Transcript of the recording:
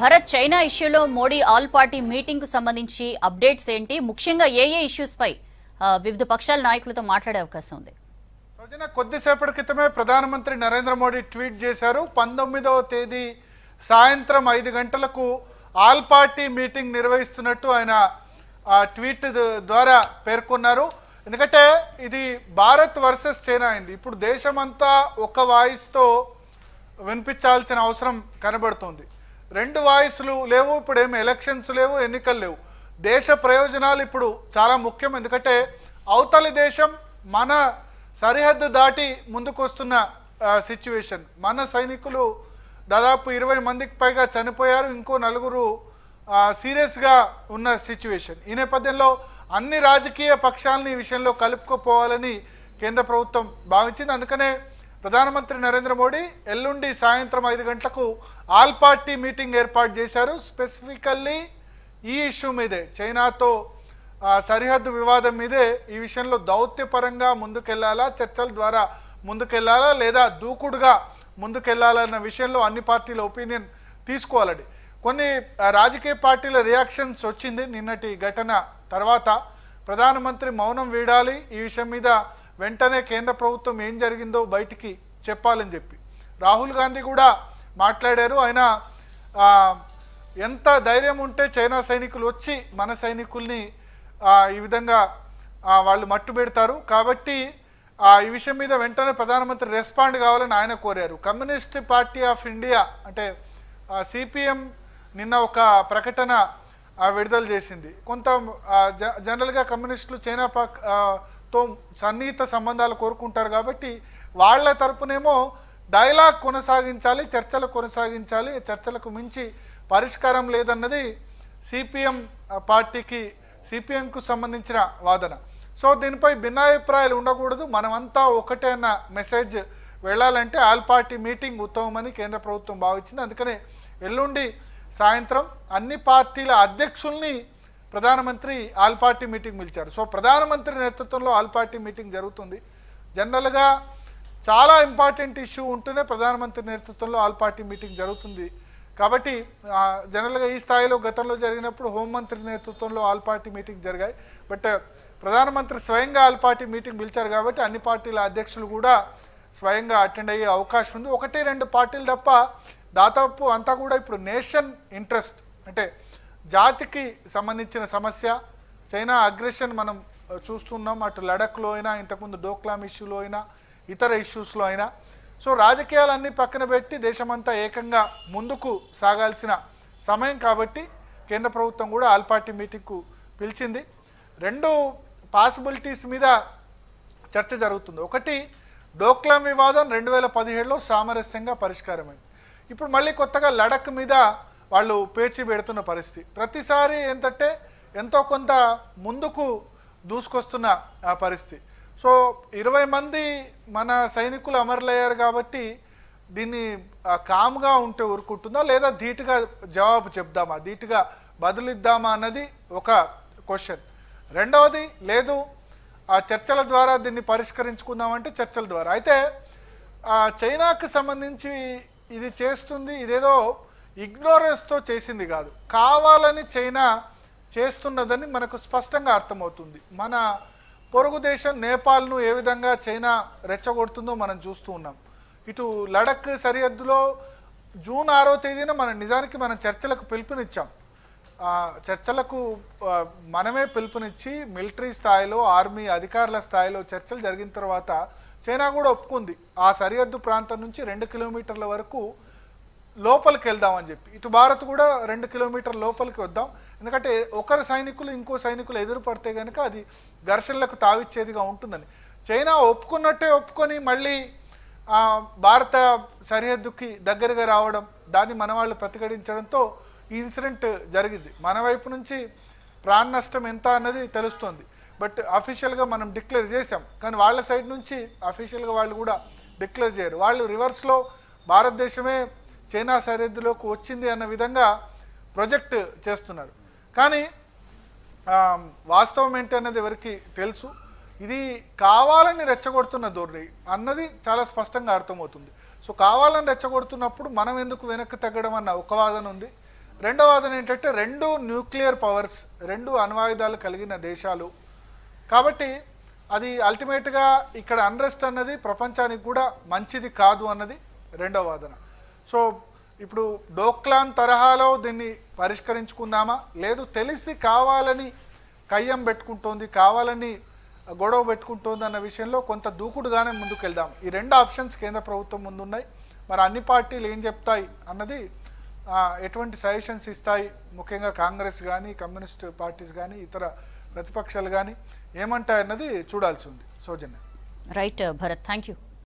Bharat China ఇష్యూలో Modi all party meeting కు సంబంధించి అప్డేట్స్ ఏంటి ముఖ్యంగా ఏ ఏ ఇష్యూస్ పై వివిధ పక్షాల నాయకులతో మాట్లాడే అవకాశం ఉంది సౌజన్య కొద్దిసేపటి క్రితమే ప్రధానమంత్రి నరేంద్ర మోడీ ట్వీట్ చేశారు పంతొమ్మిదవ తేదీ సాయంత్రం ఐదు గంటలకు ఆల్ పార్టీ మీటింగ్ నిర్వహిస్తున్నట్టు ఆయన ట్వీట్ ద్వారా పేర్కొన్నారు ఎందుకంటే ఇది భారత్ వర్సెస్ చైనా అయింది ఇప్పుడు దేశమంతా ఒక వాయిస్తో వినిపించాల్సిన అవసరం కనబడుతుంది రెండు వాయిస్లు లేవు ఇప్పుడు ఏమి ఎలక్షన్స్ లేవు ఎన్నికలు లేవు దేశ ప్రయోజనాలు ఇప్పుడు చాలా ముఖ్యం ఎందుకంటే అవతలి దేశం మన సరిహద్దు దాటి ముందుకొస్తున్న సిచ్యువేషన్ మన సైనికులు దాదాపు ఇరవై మందికి పైగా చనిపోయారు ఇంకో నలుగురు సీరియస్గా ఉన్న సిచ్యువేషన్ ఈ నేపథ్యంలో అన్ని రాజకీయ పక్షాలని ఈ విషయంలో కలుపుకోపోవాలని కేంద్ర ప్రభుత్వం భావించింది అందుకనే ప్రధానమంత్రి నరేంద్ర మోడీ ఎల్లుండి సాయంత్రం ఐదు గంటలకు ఆల్ పార్టీ మీటింగ్ ఏర్పాటు చేశారు స్పెసిఫికల్లీ ఈ ఇష్యూ మీదే చైనాతో సరిహద్దు వివాదం మీదే ఈ విషయంలో దౌత్యపరంగా ముందుకెళ్లాలా చర్చల ద్వారా ముందుకెళ్లాలా లేదా దూకుడుగా ముందుకెళ్లాలన్న విషయంలో అన్ని పార్టీల ఒపీనియన్ తీసుకోవాలండి కొన్ని రాజకీయ పార్టీల రియాక్షన్స్ వచ్చింది నిన్నటి ఘటన తర్వాత ప్రధానమంత్రి మౌనం వీడాలి ఈ విషయం మీద వెంటనే కేంద్ర ప్రభుత్వం ఏం జరిగిందో బయటికి చెప్పాలని చెప్పి రాహుల్ గాంధీ కూడా మాట్లాడారు ఆయన ఎంత ధైర్యం ఉంటే చైనా సైనికులు వచ్చి మన సైనికుల్ని ఈ విధంగా వాళ్ళు మట్టు పెడతారు కాబట్టి ఈ విషయం మీద వెంటనే ప్రధానమంత్రి రెస్పాండ్ కావాలని ఆయన కోరారు కమ్యూనిస్ట్ పార్టీ ఆఫ్ ఇండియా అంటే సిపిఎం నిన్న ఒక ప్రకటన విడుదల చేసింది కొంత జనరల్గా కమ్యూనిస్టులు చైనా పాక్ తో సన్నిహిత సంబంధాలు కోరుకుంటారు కాబట్టి వాళ్ళ తరపునేమో డైలాగ్ కొనసాగించాలి చర్చలు కొనసాగించాలి చర్చలకు మించి పరిష్కారం లేదన్నది సిపిఎం పార్టీకి సిపిఎంకు సంబంధించిన వాదన సో దీనిపై భిన్నాభిప్రాయాలు ఉండకూడదు మనమంతా ఒకటే అన్న మెసేజ్ వెళ్ళాలంటే ఆల్ పార్టీ మీటింగ్ ఉత్తమమని కేంద్ర ప్రభుత్వం భావించింది అందుకనే ఎల్లుండి సాయంత్రం అన్ని పార్టీల అధ్యక్షుల్ని ప్రధానమంత్రి ఆల్ పార్టీ మీటింగ్ పిలిచారు సో ప్రధానమంత్రి నేతృత్వంలో ఆల్ పార్టీ మీటింగ్ జరుగుతుంది జనరల్గా చాలా ఇంపార్టెంట్ ఇష్యూ ఉంటూనే ప్రధానమంత్రి నేతృత్వంలో ఆల్ పార్టీ మీటింగ్ జరుగుతుంది కాబట్టి జనరల్గా ఈ స్థాయిలో గతంలో జరిగినప్పుడు హోంమంత్రి నేతృత్వంలో ఆల్ పార్టీ మీటింగ్ జరిగాయి బట్ ప్రధానమంత్రి స్వయంగా ఆల్ పార్టీ మీటింగ్ పిలిచారు కాబట్టి అన్ని పార్టీల అధ్యక్షులు కూడా స్వయంగా అటెండ్ అయ్యే అవకాశం ఉంది ఒకటి రెండు పార్టీలు తప్ప దాదాపు అంతా కూడా ఇప్పుడు నేషన్ ఇంట్రెస్ట్ అంటే జాతికి సంబంధించిన సమస్య చైనా అగ్రెషన్ మనం చూస్తున్నాం అటు లడఖ్లో అయినా ఇంతకుముందు డోక్లాం ఇష్యూలో అయినా ఇతర ఇష్యూస్లో అయినా సో రాజకీయాలన్నీ పక్కన పెట్టి దేశమంతా ఏకంగా ముందుకు సాగాల్సిన సమయం కాబట్టి కేంద్ర ప్రభుత్వం కూడా ఆల్ పార్టీ మీటింగ్కు పిలిచింది రెండు పాసిబిలిటీస్ మీద చర్చ జరుగుతుంది ఒకటి డోక్లాం వివాదం రెండు వేల పదిహేడులో సామరస్యంగా పరిష్కారమైంది ఇప్పుడు మళ్ళీ కొత్తగా లడక్ మీద వాళ్ళు పేర్చి పెడుతున్న పరిస్థితి ప్రతిసారి ఏంటంటే ఎంతో కొంత ముందుకు దూసుకొస్తున్న ఆ పరిస్థితి సో ఇరవై మంది మన సైనికులు అమరులయ్యారు కాబట్టి దీన్ని కామ్గా ఉంటే ఊరుకుంటుందా లేదా ధీటుగా జవాబు చెప్దామా ధీటుగా బదులిద్దామా అన్నది ఒక క్వశ్చన్ రెండవది లేదు ఆ చర్చల ద్వారా దీన్ని పరిష్కరించుకుందామంటే చర్చల ద్వారా అయితే చైనాకు సంబంధించి ఇది చేస్తుంది ఇదేదో ఇగ్నోరెన్స్తో చేసింది కాదు కావాలని చైనా చేస్తున్నదని మనకు స్పష్టంగా అర్థమవుతుంది మన పొరుగు దేశం నేపాల్ను ఏ విధంగా చైనా రెచ్చగొడుతుందో మనం చూస్తూ ఉన్నాం ఇటు లడక్ సరిహద్దులో జూన్ ఆరో తేదీన మన నిజానికి మనం చర్చలకు పిలుపునిచ్చాం చర్చలకు మనమే పిలుపునిచ్చి మిలిటరీ స్థాయిలో ఆర్మీ అధికారుల స్థాయిలో చర్చలు జరిగిన తర్వాత చైనా కూడా ఒప్పుకుంది ఆ సరిహద్దు ప్రాంతం నుంచి రెండు కిలోమీటర్ల వరకు లోపలికి వెళ్దామని చెప్పి ఇటు భారత్ కూడా రెండు కిలోమీటర్ల లోపలికి వద్దాం ఎందుకంటే ఒకరు సైనికులు ఇంకో సైనికులు ఎదురుపడితే కనుక అది ఘర్షణలకు తావిచ్చేదిగా ఉంటుందని చైనా ఒప్పుకున్నట్టే ఒప్పుకొని మళ్ళీ భారత సరిహద్దుకి దగ్గరగా రావడం దాన్ని మన వాళ్ళు ప్రతిఘటించడంతో ఈ ఇన్సిడెంట్ జరిగింది మన వైపు నుంచి ప్రాణ నష్టం ఎంత అన్నది తెలుస్తుంది బట్ అఫీషియల్గా మనం డిక్లేర్ చేసాం కానీ వాళ్ళ సైడ్ నుంచి అఫీషియల్గా వాళ్ళు కూడా డిక్లేర్ చేయరు వాళ్ళు రివర్స్లో భారతదేశమే చైనా సరిహద్దులోకి వచ్చింది అన్న విధంగా ప్రొజెక్ట్ చేస్తున్నారు కానీ వాస్తవం ఏంటి అన్నది ఎవరికి తెలుసు ఇది కావాలని రెచ్చగొడుతున్న ధోరణి అన్నది చాలా స్పష్టంగా అర్థమవుతుంది సో కావాలని రెచ్చగొడుతున్నప్పుడు మనం ఎందుకు వెనక్కి తగ్గడం అన్న ఒక వాదన ఉంది రెండవ వాదన ఏంటంటే రెండు న్యూక్లియర్ పవర్స్ రెండు అనువాయుధాలు కలిగిన దేశాలు కాబట్టి అది అల్టిమేట్గా ఇక్కడ అన్రెస్ట్ అన్నది ప్రపంచానికి కూడా మంచిది కాదు అన్నది రెండవ వాదన సో ఇప్పుడు డోక్లాన్ తరహాలో దీన్ని పరిష్కరించుకుందామా లేదు తెలిసి కావాలని కయ్యం పెట్టుకుంటోంది కావాలని గొడవ పెట్టుకుంటోంది అన్న విషయంలో కొంత దూకుడుగానే ముందుకు వెళ్దాం ఈ రెండు ఆప్షన్స్ కేంద్ర ప్రభుత్వం ముందున్నాయి మరి అన్ని పార్టీలు ఏం చెప్తాయి అన్నది ఎటువంటి సజెషన్స్ ఇస్తాయి ముఖ్యంగా కాంగ్రెస్ కానీ కమ్యూనిస్ట్ పార్టీస్ కానీ ఇతర ప్రతిపక్షాలు కానీ ఏమంటాయన్నది చూడాల్సి ఉంది Soujanya right Bharat thank you